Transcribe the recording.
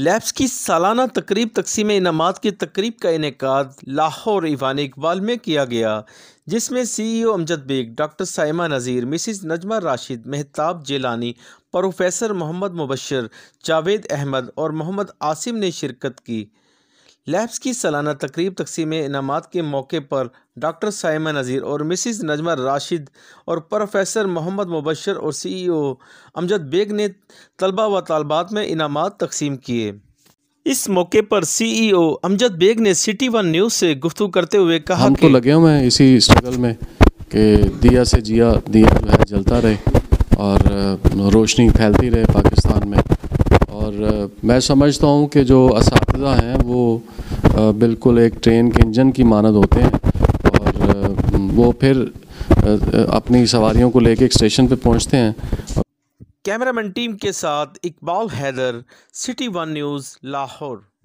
labs की सालाना तकरीब तकसीम इनाम की तकरीब का इनका लाहौर ईवान इकबाल में किया गया जिसमें C E O Amjad Baig doctor Saima Nazir Mrs Najma Rashid Mehtab Jilani professor Mohammad Mubashar Javed Ahmed और मोहम्मद आसिम ने शिरकत की लैब्स की सालाना तकरीब तकसीम इनाम के मौके पर डॉक्टर साइमा नज़ीर और मिसिज नजमा राशिद और प्रोफेसर मोहम्मद मुबशर और सी ई ओ अमजद बेग ने तलबा व तलबात में इनाम तकसीम किए इस मौके पर सीईओ अमजद बेग ने सिटी वन न्यूज़ से गुफ्तु करते हुए कहा हम तो लगे हुए हैं इसी स्ट्रगल में कि दिया से जिया दिया जो है जलता रहे और रोशनी फैलती रहे पाकिस्तान में और मैं समझता हूँ कि जो इस हैं वो बिल्कुल एक ट्रेन के इंजन की मानद होते हैं और वो फिर अपनी सवारियों को लेके एक स्टेशन पे पहुँचते हैं कैमरामैन टीम के साथ Iqbal Haider city one news Lahore